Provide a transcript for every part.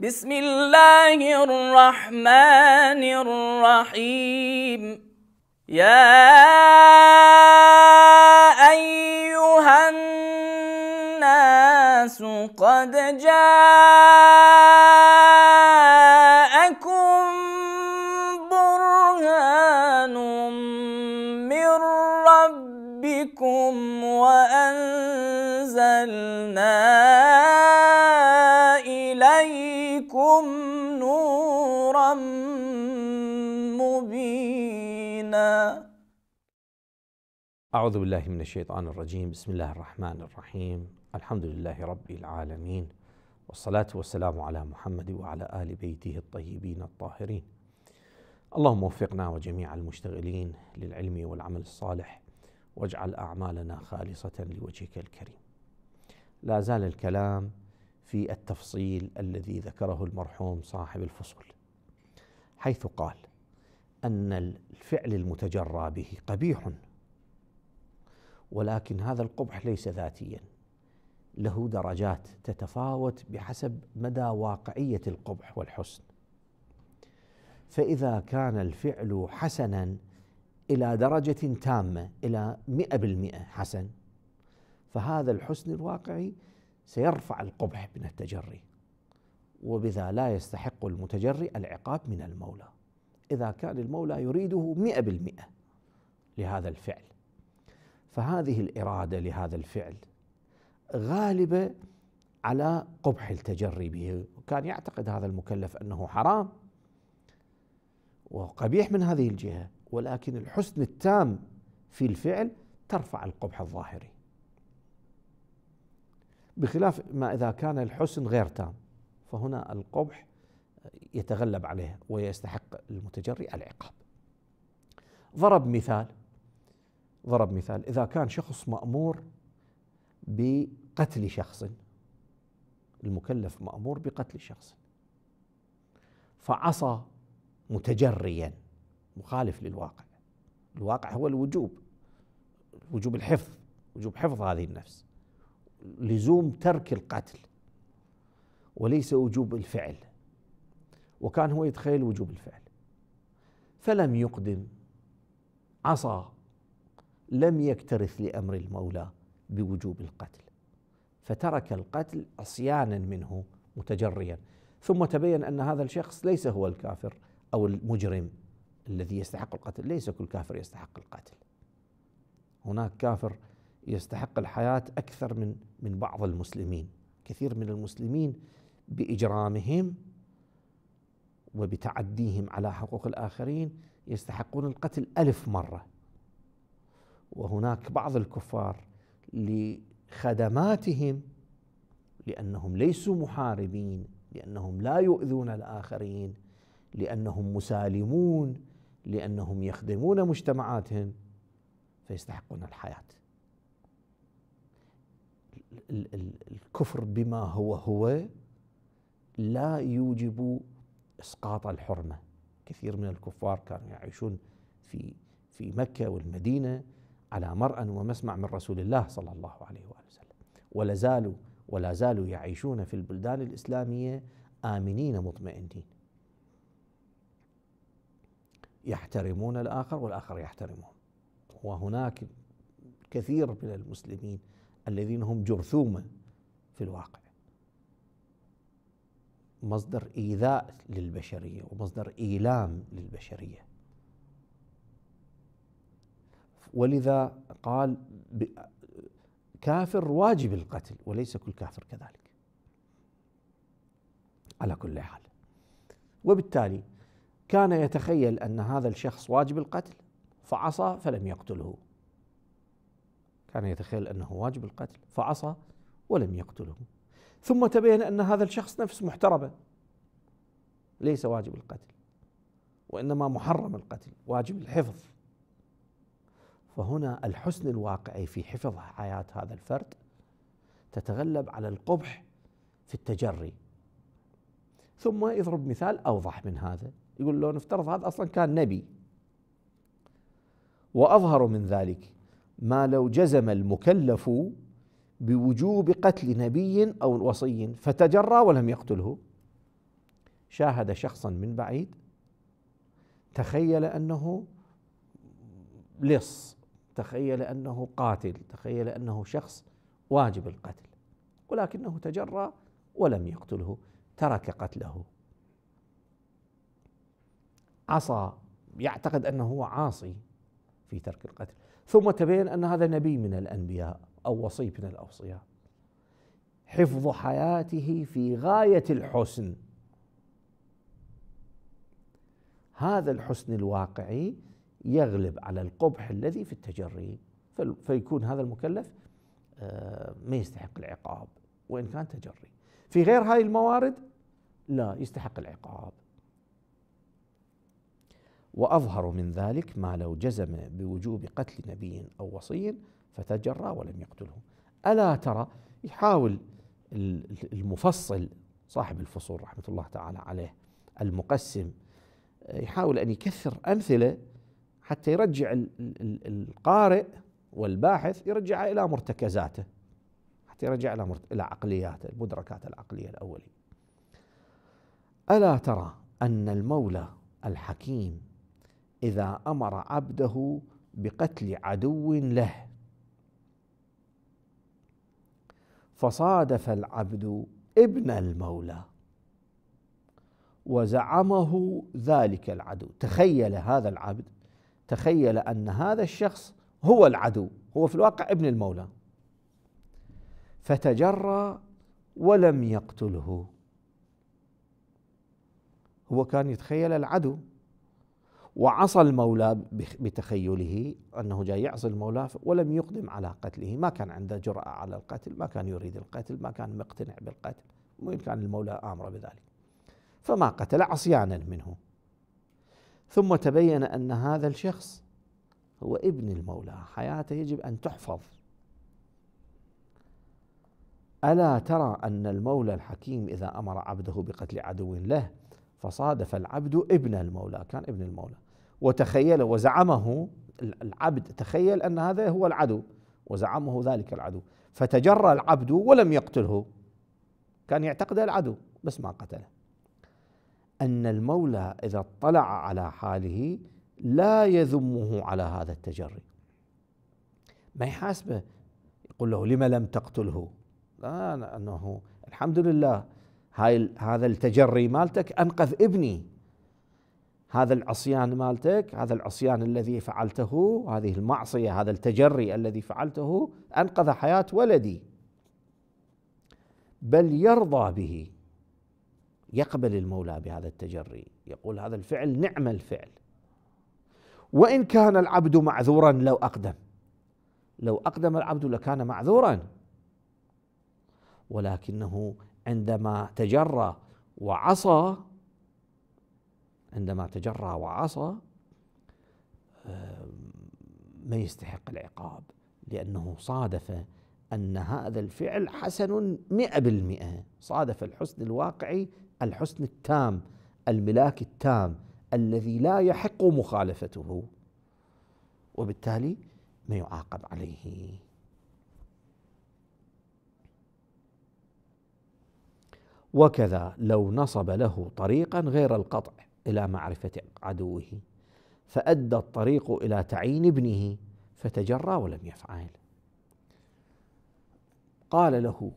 بسم الله الرحمن الرحيم يا أيها الناس قد جاءت أعوذ بالله من الشيطان الرجيم بسم الله الرحمن الرحيم الحمد لله رب العالمين والصلاة والسلام على محمد وعلى آل بيته الطيبين الطاهرين اللهم وفقنا وجميع المشتغلين للعلم والعمل الصالح واجعل أعمالنا خالصة لوجهك الكريم لا زال الكلام في التفصيل الذي ذكره المرحوم صاحب الفصول حيث قال أن الفعل المتجرى به قبيح ولكن هذا القبح ليس ذاتيا له درجات تتفاوت بحسب مدى واقعيه القبح والحسن فاذا كان الفعل حسنا الى درجه تامه الى 100% حسن فهذا الحسن الواقعي سيرفع القبح من التجري وبذا لا يستحق المتجري العقاب من المولى إذا كان المولى يريده مئة بالمئة لهذا الفعل فهذه الاراده لهذا الفعل غالبه على قبح التجري به وكان يعتقد هذا المكلف انه حرام وقبيح من هذه الجهه ولكن الحسن التام في الفعل ترفع القبح الظاهري بخلاف ما اذا كان الحسن غير تام فهنا القبح يتغلب عليه ويستحق المتجري العقاب ضرب مثال ضرب مثال إذا كان شخص مأمور بقتل شخص المكلف مأمور بقتل شخص فعصى متجريا مخالف للواقع الواقع هو الوجوب وجوب الحفظ وجوب حفظ هذه النفس لزوم ترك القتل وليس وجوب الفعل وكان هو يتخيل وجوب الفعل فلم يقدم عصى لم يكترث لامر المولى بوجوب القتل فترك القتل عصيانا منه متجريا ثم تبين ان هذا الشخص ليس هو الكافر او المجرم الذي يستحق القتل ليس كل كافر يستحق القتل هناك كافر يستحق الحياه اكثر من من بعض المسلمين كثير من المسلمين باجرامهم وبتعديهم على حقوق الاخرين يستحقون القتل الف مره وهناك بعض الكفار لخدماتهم لانهم ليسوا محاربين لانهم لا يؤذون الاخرين لانهم مسالمون لانهم يخدمون مجتمعاتهم فيستحقون الحياه الكفر بما هو هو لا يوجب اسقاط الحرمه كثير من الكفار كانوا يعيشون في في مكه والمدينه على مرأى ومسمع من رسول الله صلى الله عليه وآله وسلم ولا زالوا ولا زالوا يعيشون في البلدان الإسلامية آمنين مطمئنين يحترمون الآخر والآخر يحترمهم وهناك كثير من المسلمين الذين هم جرثومة في الواقع مصدر إيذاء للبشرية ومصدر إيلام للبشرية ولذا قال كافر واجب القتل وليس كل كافر كذلك على كل حال وبالتالي كان يتخيل ان هذا الشخص واجب القتل فعصى فلم يقتله كان يتخيل انه واجب القتل فعصى ولم يقتله ثم تبين ان هذا الشخص نفس محترمه ليس واجب القتل وانما محرم القتل واجب الحفظ فهنا الحسن الواقعي في حفظ حياة هذا الفرد تتغلب على القبح في التجري ثم يضرب مثال أوضح من هذا يقول لو نفترض هذا أصلا كان نبي وأظهر من ذلك ما لو جزم المكلف بوجوب قتل نبي أو وصي فتجرى ولم يقتله شاهد شخصا من بعيد تخيل أنه لص تخيل انه قاتل تخيل انه شخص واجب القتل ولكنه تجرى ولم يقتله ترك قتله عصى يعتقد انه هو عاصي في ترك القتل ثم تبين ان هذا نبي من الانبياء او وصي من الاوصياء حفظ حياته في غايه الحسن هذا الحسن الواقعي يغلب على القبح الذي في التجري فيكون هذا المكلف آه، ما يستحق العقاب وإن كان تجري في غير هذه الموارد لا يستحق العقاب وأظهر من ذلك ما لو جزم بوجوب قتل نبي أو وصي فتجرى ولم يقتله ألا ترى يحاول المفصل صاحب الفصول رحمة الله تعالى عليه المقسم آه، يحاول أن يكثر أمثلة حتى يرجع القارئ والباحث يرجعها الى مرتكزاته حتى يرجع الى الى عقلياته المدركات العقليه الاوليه الا ترى ان المولى الحكيم اذا امر عبده بقتل عدو له فصادف العبد ابن المولى وزعمه ذلك العدو تخيل هذا العبد تخيل ان هذا الشخص هو العدو هو في الواقع ابن المولى فتجرى ولم يقتله هو كان يتخيل العدو وعصى المولى بتخيله انه جاي يعصي المولى ولم يقدم على قتله، ما كان عنده جرأه على القتل، ما كان يريد القتل، ما كان مقتنع بالقتل، وان كان المولى امره بذلك. فما قتل عصيانا منه. ثم تبين ان هذا الشخص هو ابن المولى حياته يجب ان تحفظ الا ترى ان المولى الحكيم اذا امر عبده بقتل عدو له فصادف العبد ابن المولى كان ابن المولى وتخيل وزعمه العبد تخيل ان هذا هو العدو وزعمه ذلك العدو فتجرى العبد ولم يقتله كان يعتقد العدو بس ما قتله ان المولى اذا اطلع على حاله لا يذمه على هذا التجري ما يحاسبه يقول له لما لم تقتله لا لانه الحمد لله هاي هذا التجري مالتك انقذ ابني هذا العصيان مالتك هذا العصيان الذي فعلته هذه المعصيه هذا التجري الذي فعلته انقذ حياه ولدي بل يرضى به يقبل المولى بهذا التجري يقول هذا الفعل نعم الفعل وإن كان العبد معذورا لو أقدم لو أقدم العبد لكان معذورا ولكنه عندما تجرى وعصى عندما تجرى وعصى آه، ما يستحق العقاب لأنه صادف أن هذا الفعل حسن مئة بالمئة صادف الحسن الواقعي الحسن التام الملاك التام الذي لا يحق مخالفته وبالتالي ما يعاقب عليه وكذا لو نصب له طريقا غير القطع الى معرفه عدوه فادى الطريق الى تعيين ابنه فتجرى ولم يفعل قال له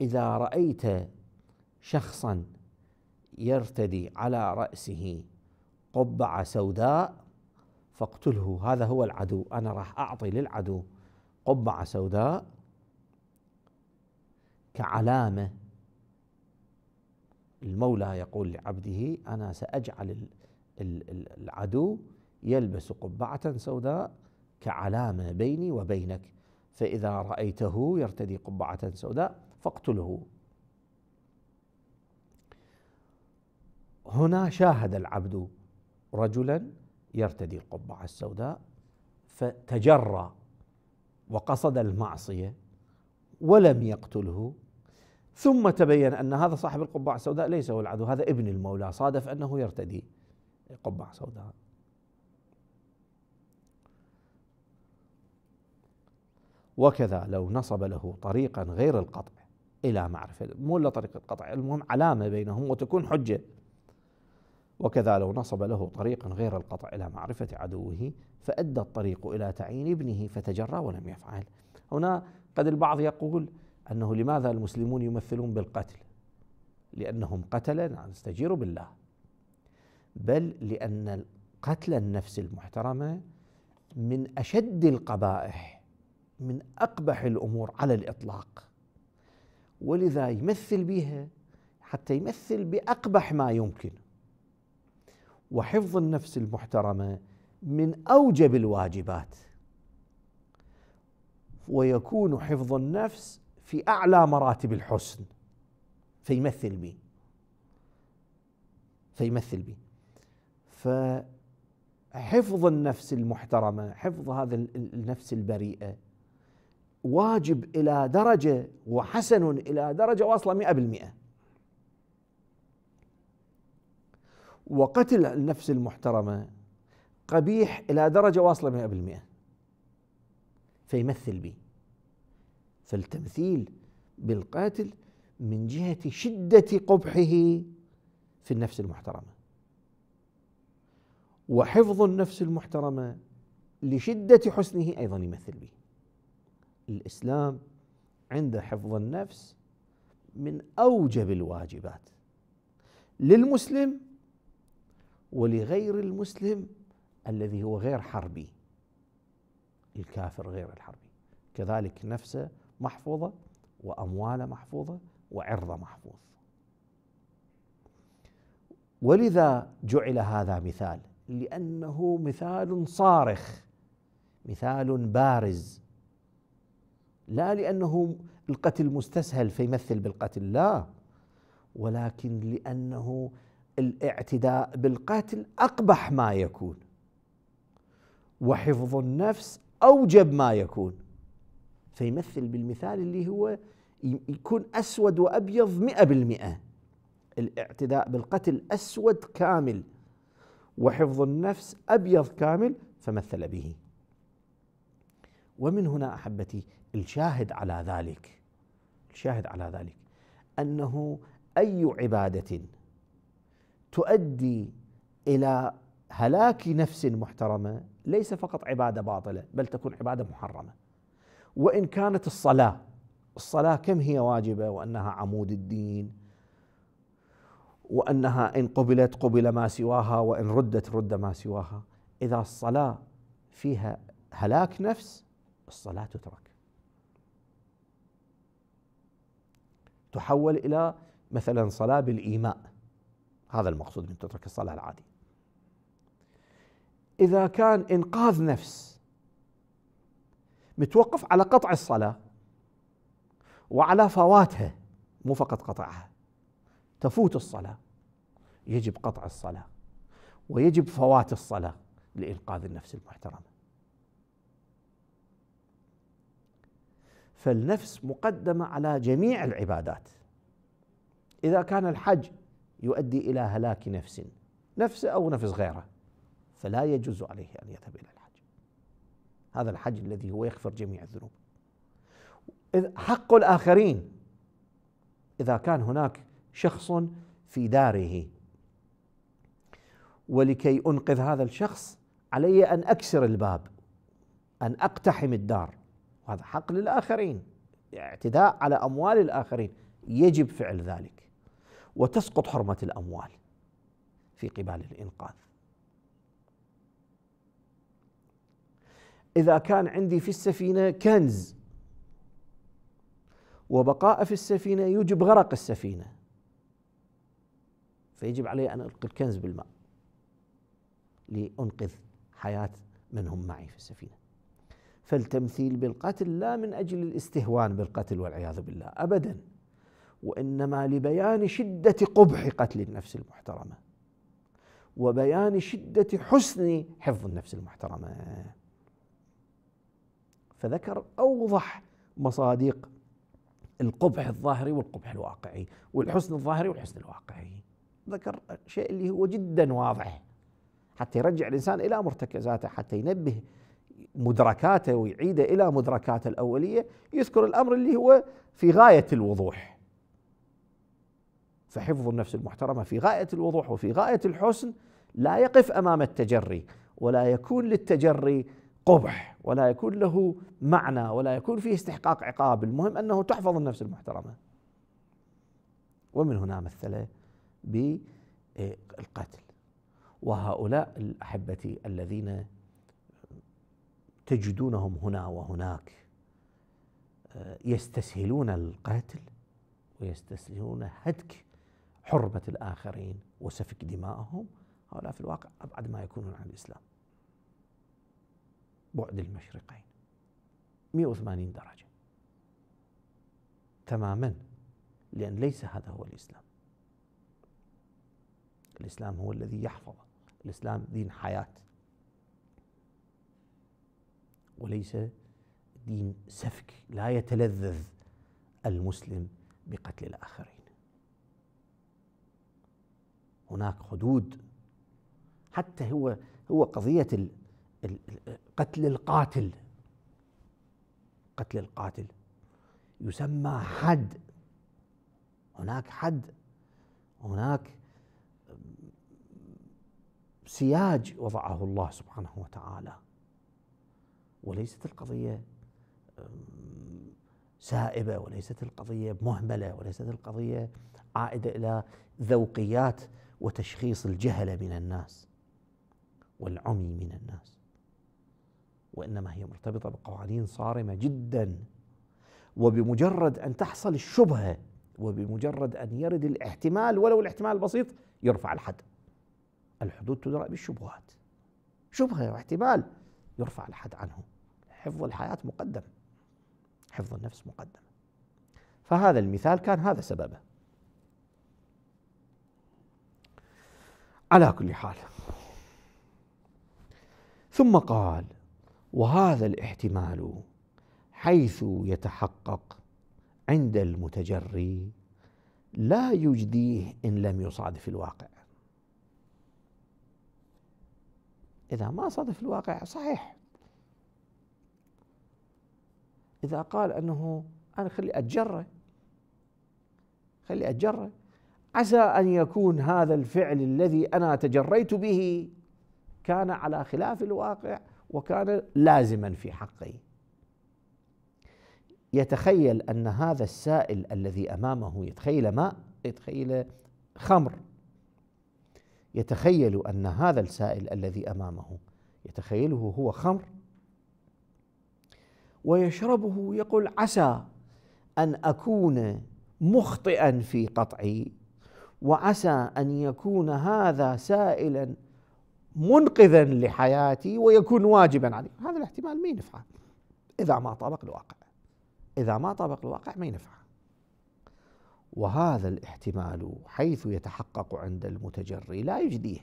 اذا رايت شخصا يرتدي على راسه قبعه سوداء فاقتله هذا هو العدو انا راح اعطي للعدو قبعه سوداء كعلامه المولى يقول لعبده انا ساجعل العدو يلبس قبعه سوداء كعلامه بيني وبينك فإذا رأيته يرتدي قبعة سوداء فاقتله هنا شاهد العبد رجلا يرتدي القبعة السوداء فتجرى وقصد المعصية ولم يقتله ثم تبين أن هذا صاحب القبعة السوداء ليس هو العدو هذا ابن المولى صادف أنه يرتدي قبعة سوداء وكذا لو نصب له طريقا غير القطع إلى معرفة مو إلا طريق القطع المهم علامة بينهم وتكون حجة وكذا لو نصب له طريقا غير القطع إلى معرفة عدوه فأدى الطريق إلى تعيين ابنه فتجرى ولم يفعل هنا قد البعض يقول أنه لماذا المسلمون يمثلون بالقتل لأنهم قتلة نستجير بالله بل لأن قتل النفس المحترمة من أشد القبائح من أقبح الأمور على الإطلاق ولذا يمثل بها حتى يمثل بأقبح ما يمكن وحفظ النفس المحترمة من أوجب الواجبات ويكون حفظ النفس في أعلى مراتب الحسن فيمثل به فيمثل به فحفظ النفس المحترمة حفظ هذا النفس البريئة واجب إلى درجة وحسن إلى درجة واصلة مئة بالمئة وقتل النفس المحترمة قبيح إلى درجة واصلة مئة بالمئة فيمثل به فالتمثيل بالقاتل من جهة شدة قبحه في النفس المحترمة وحفظ النفس المحترمة لشدة حسنه أيضا يمثل به الإسلام عند حفظ النفس من أوجب الواجبات للمسلم ولغير المسلم الذي هو غير حربي الكافر غير الحربي كذلك نفسه محفوظة وأمواله محفوظة وعرضه محفوظ ولذا جعل هذا مثال لأنه مثال صارخ مثال بارز لا لأنه القتل مستسهل فيمثل بالقتل لا ولكن لأنه الاعتداء بالقتل أقبح ما يكون وحفظ النفس أوجب ما يكون فيمثل بالمثال اللي هو يكون أسود وأبيض مئة بالمئة الاعتداء بالقتل أسود كامل وحفظ النفس أبيض كامل فمثل به ومن هنا أحبتي الشاهد على ذلك الشاهد على ذلك انه اي عباده تؤدي الى هلاك نفس محترمه ليس فقط عباده باطله بل تكون عباده محرمه وان كانت الصلاه الصلاه كم هي واجبه وانها عمود الدين وانها ان قبلت قبل ما سواها وان ردت رد ما سواها اذا الصلاه فيها هلاك نفس الصلاه تترك تحول إلى مثلا صلاة بالإيماء هذا المقصود من تترك الصلاة العادية إذا كان إنقاذ نفس متوقف على قطع الصلاة وعلى فواتها مو فقط قطعها تفوت الصلاة يجب قطع الصلاة ويجب فوات الصلاة لإنقاذ النفس المحترمة فالنفس مقدمه على جميع العبادات اذا كان الحج يؤدي الى هلاك نفس نفسه او نفس غيره فلا يجوز عليه ان يذهب الى الحج هذا الحج الذي هو يغفر جميع الذنوب حق الاخرين اذا كان هناك شخص في داره ولكي انقذ هذا الشخص علي ان اكسر الباب ان اقتحم الدار وهذا حق للآخرين اعتداء على أموال الآخرين يجب فعل ذلك وتسقط حرمة الأموال في قبال الإنقاذ إذا كان عندي في السفينة كنز وبقاء في السفينة يوجب غرق السفينة فيجب علي أن ألقي الكنز بالماء لأنقذ حياة من هم معي في السفينة فالتمثيل بالقتل لا من اجل الاستهوان بالقتل والعياذ بالله ابدا وانما لبيان شده قبح قتل النفس المحترمه وبيان شده حسن حفظ النفس المحترمه فذكر اوضح مصادق القبح الظاهري والقبح الواقعي والحسن الظاهري والحسن الواقعي ذكر شيء اللي هو جدا واضح حتى يرجع الانسان الى مرتكزاته حتى ينبه مدركاته ويعيده الى مدركاته الاوليه يذكر الامر اللي هو في غايه الوضوح. فحفظ النفس المحترمه في غايه الوضوح وفي غايه الحسن لا يقف امام التجري ولا يكون للتجري قبح ولا يكون له معنى ولا يكون فيه استحقاق عقاب، المهم انه تحفظ النفس المحترمه. ومن هنا مثل بالقتل. وهؤلاء الاحبه الذين تجدونهم هنا وهناك آه، يستسهلون القتل ويستسهلون هتك حرمة الآخرين وسفك دمائهم هؤلاء في الواقع أبعد ما يكونون عن الإسلام بعد المشرقين 180 درجة تماما لأن ليس هذا هو الإسلام الإسلام هو الذي يحفظ الإسلام دين حياة وليس دين سفك لا يتلذذ المسلم بقتل الآخرين هناك حدود حتى هو هو قضية قتل القاتل قتل القاتل يسمى حد هناك حد هناك سياج وضعه الله سبحانه وتعالى وليست القضية سائبة وليست القضية مهملة وليست القضية عائدة إلى ذوقيات وتشخيص الجهلة من الناس والعمي من الناس وإنما هي مرتبطة بقوانين صارمة جدا وبمجرد أن تحصل الشبهة وبمجرد أن يرد الاحتمال ولو الاحتمال البسيط يرفع الحد الحدود تدرأ بالشبهات شبهة واحتمال يرفع الحد عنه حفظ الحياة مقدم حفظ النفس مقدم فهذا المثال كان هذا سببه على كل حال ثم قال وهذا الاحتمال حيث يتحقق عند المتجري لا يجديه ان لم يصادف الواقع اذا ما صادف الواقع صحيح إذا قال أنه أنا خلي أتجرى خلي أتجرى عسى أن يكون هذا الفعل الذي أنا تجريت به كان على خلاف الواقع وكان لازما في حقي يتخيل أن هذا السائل الذي أمامه يتخيل ماء يتخيل خمر يتخيل أن هذا السائل الذي أمامه يتخيله هو خمر ويشربه يقول عسى ان اكون مخطئا في قطعي وعسى ان يكون هذا سائلا منقذا لحياتي ويكون واجبا علي هذا الاحتمال ما ينفعه اذا ما طابق الواقع اذا ما طابق الواقع ما ينفعه وهذا الاحتمال حيث يتحقق عند المتجري لا يجديه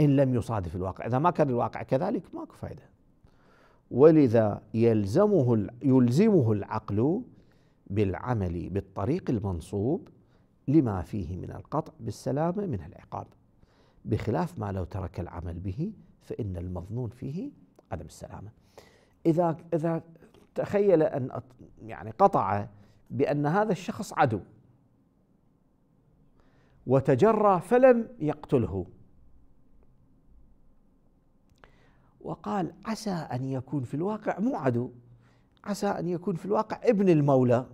ان لم يصادف الواقع اذا ما كان الواقع كذلك ماكو فائده ولذا يلزمه يلزمه العقل بالعمل بالطريق المنصوب لما فيه من القطع بالسلامه من العقاب بخلاف ما لو ترك العمل به فان المظنون فيه عدم السلامه اذا اذا تخيل ان يعني قطع بان هذا الشخص عدو وتجرى فلم يقتله وقال عسى أن يكون في الواقع مو عدو عسى أن يكون في الواقع ابن المولى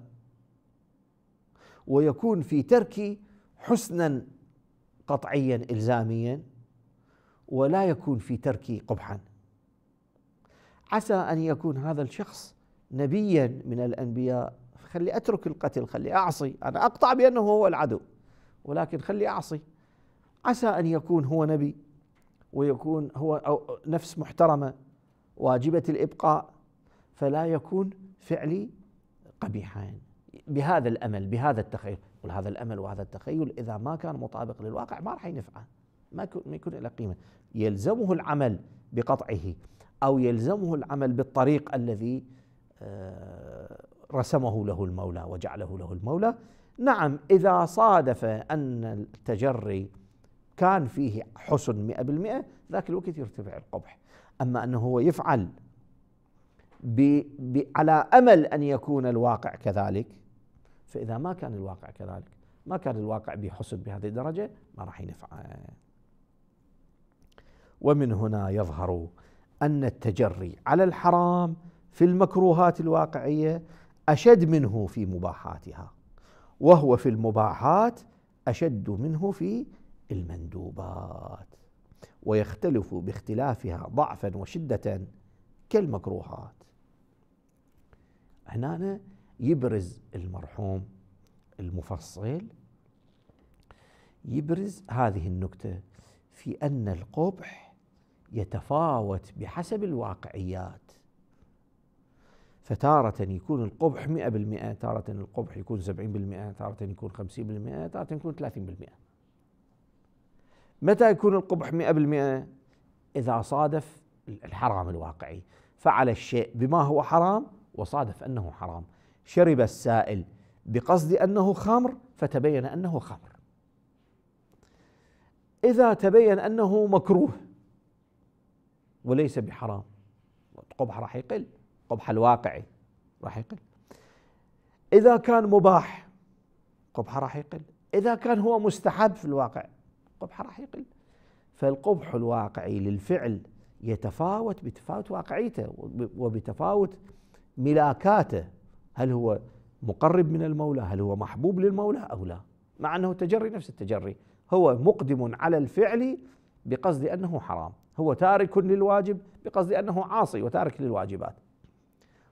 ويكون في تركي حسنا قطعيا إلزاميا ولا يكون في تركي قبحا عسى أن يكون هذا الشخص نبيا من الأنبياء خلي أترك القتل خلي أعصي أنا أقطع بأنه هو العدو ولكن خلي أعصي عسى أن يكون هو نبي ويكون هو أو نفس محترمة واجبة الإبقاء فلا يكون فعلي قبيحا يعني بهذا الأمل بهذا التخيل وهذا الأمل وهذا التخيل إذا ما كان مطابق للواقع ما راح ينفعه ما يكون له قيمة يلزمه العمل بقطعه أو يلزمه العمل بالطريق الذي آه، رسمه له المولى وجعله له المولى نعم إذا صادف أن التجري كان فيه حسن 100% ذاك الوقت يرتفع القبح أما أنه هو يفعل بي بي على أمل أن يكون الواقع كذلك فإذا ما كان الواقع كذلك ما كان الواقع بحسن بهذه الدرجة ما راح ينفع ومن هنا يظهر أن التجري على الحرام في المكروهات الواقعية أشد منه في مباحاتها وهو في المباحات أشد منه في المندوبات ويختلف باختلافها ضعفا وشدة كالمكروهات هنا يبرز المرحوم المفصل يبرز هذه النكتة في أن القبح يتفاوت بحسب الواقعيات فتارة يكون القبح 100% تارة القبح يكون 70% تارة يكون 50% تارة يكون 30% متى يكون القبح 100% إذا صادف الحرام الواقعي فعل الشيء بما هو حرام وصادف أنه حرام شرب السائل بقصد أنه خمر فتبين أنه خمر إذا تبين أنه مكروه وليس بحرام القبح راح يقل القبح الواقعي راح يقل إذا كان مباح قبحه راح يقل إذا كان هو مستحب في الواقع القبح راح يقل فالقبح الواقعي للفعل يتفاوت بتفاوت واقعيته وبتفاوت ملاكاته هل هو مقرب من المولى هل هو محبوب للمولى أو لا مع أنه تجري نفس التجري هو مقدم على الفعل بقصد أنه حرام هو تارك للواجب بقصد أنه عاصي وتارك للواجبات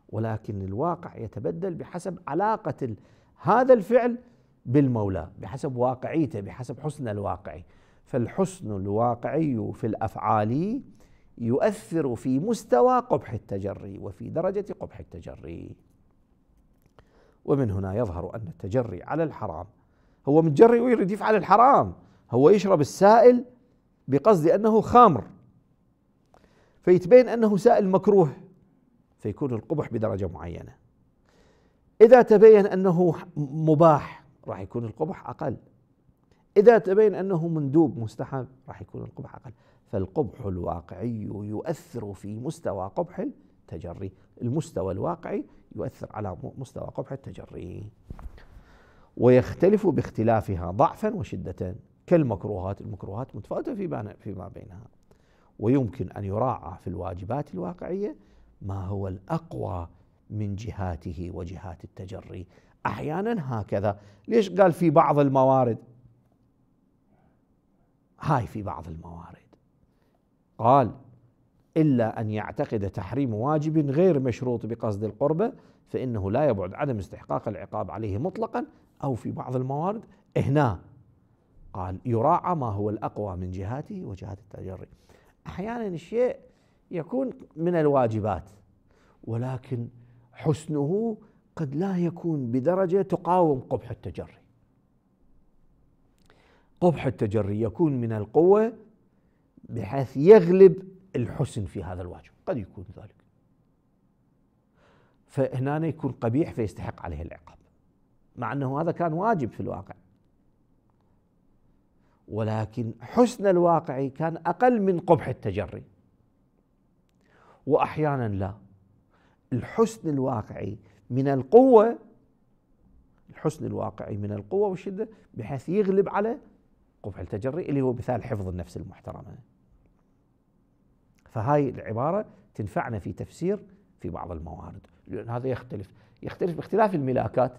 ولكن الواقع يتبدل بحسب علاقة هذا الفعل بالمولى بحسب واقعيته بحسب حسن الواقعي فالحسن الواقعي في الافعال يؤثر في مستوى قبح التجري وفي درجه قبح التجري ومن هنا يظهر ان التجري على الحرام هو متجري ويريد يفعل الحرام هو يشرب السائل بقصد انه خمر فيتبين انه سائل مكروه فيكون القبح بدرجه معينه اذا تبين انه مباح راح يكون القبح اقل إذا تبين أنه مندوب مستحب راح يكون القبح أقل فالقبح الواقعي يؤثر في مستوى قبح التجري المستوى الواقعي يؤثر على مستوى قبح التجري ويختلف باختلافها ضعفا وشدة كالمكروهات المكروهات متفاوتة فيما بينها ويمكن أن يراعى في الواجبات الواقعية ما هو الأقوى من جهاته وجهات التجري أحيانا هكذا ليش قال في بعض الموارد هاي في بعض الموارد قال إلا أن يعتقد تحريم واجب غير مشروط بقصد القربة فإنه لا يبعد عدم استحقاق العقاب عليه مطلقا أو في بعض الموارد هنا قال يراعى ما هو الأقوى من جهاته وجهات التجري أحيانا الشيء يكون من الواجبات ولكن حسنه قد لا يكون بدرجة تقاوم قبح التجري قبح التجري يكون من القوة بحيث يغلب الحسن في هذا الواجب قد يكون ذلك فهنا يكون قبيح فيستحق عليه العقاب مع أنه هذا كان واجب في الواقع ولكن حسن الواقع كان أقل من قبح التجري وأحيانا لا الحسن الواقعي من القوة الحسن الواقعي من القوة والشدة بحيث يغلب على قبح التجري اللي هو مثال حفظ النفس المحترمه. فهاي العباره تنفعنا في تفسير في بعض الموارد لان هذا يختلف يختلف باختلاف الملاكات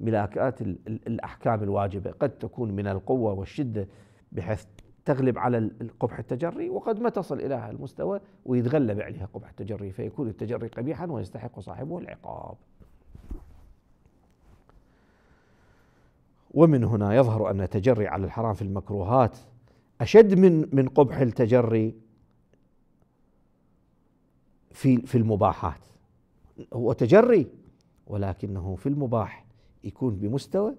ملاكات الاحكام الواجبه قد تكون من القوه والشده بحيث تغلب على قبح التجري وقد ما تصل الى هذا المستوى ويتغلب عليها قبح التجري فيكون التجري قبيحا ويستحق صاحبه العقاب ومن هنا يظهر ان التجري على الحرام في المكروهات اشد من من قبح التجري في في المباحات هو تجري ولكنه في المباح يكون بمستوى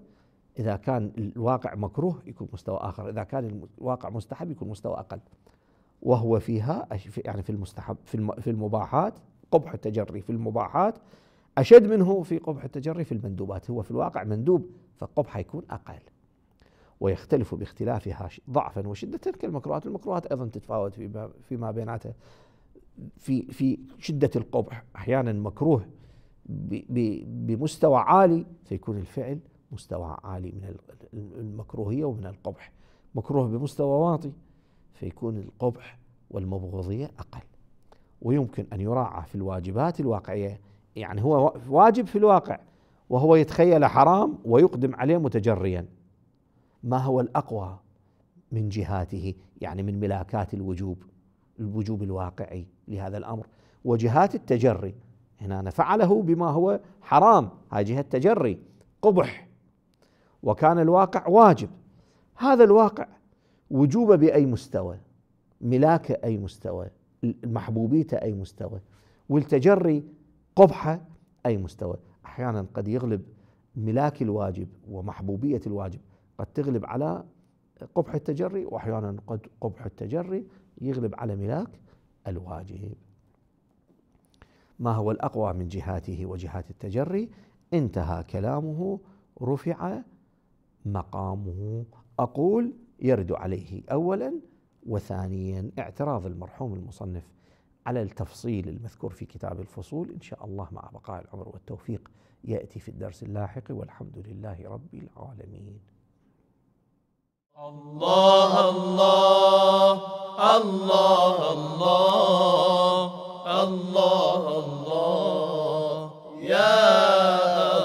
اذا كان الواقع مكروه يكون مستوى اخر اذا كان الواقع مستحب يكون مستوى اقل وهو فيها يعني في المستحب في المباحات قبح التجري في المباحات اشد منه في قبح التجري في المندوبات هو في الواقع مندوب فالقبح يكون أقل ويختلف باختلافها ضعفا وشدة كالمكروهات المكروهات أيضا تتفاوت فيما, فيما بيناتها في, في شدة القبح أحيانا مكروه بمستوى عالي فيكون الفعل مستوى عالي من المكروهية ومن القبح مكروه بمستوى واطي فيكون القبح والمبغضية أقل ويمكن أن يراعى في الواجبات الواقعية يعني هو واجب في الواقع وهو يتخيل حرام ويقدم عليه متجريا ما هو الأقوى من جهاته يعني من ملاكات الوجوب الوجوب الواقعي لهذا الأمر وجهات التجري هنا فعله بما هو حرام هاي جهة تجري قبح وكان الواقع واجب هذا الواقع وجوبه بأي مستوى ملاكه أي مستوى محبوبيته أي مستوى والتجري قبحه أي مستوى احيانا قد يغلب ملاك الواجب ومحبوبيه الواجب قد تغلب على قبح التجري واحيانا قد قبح التجري يغلب على ملاك الواجب ما هو الاقوى من جهاته وجهات التجري انتهى كلامه رفع مقامه اقول يرد عليه اولا وثانيا اعتراض المرحوم المصنف على التفصيل المذكور في كتاب الفصول إن شاء الله مع بقاء العمر والتوفيق يأتي في الدرس اللاحق والحمد لله رب العالمين الله الله الله الله الله الله يا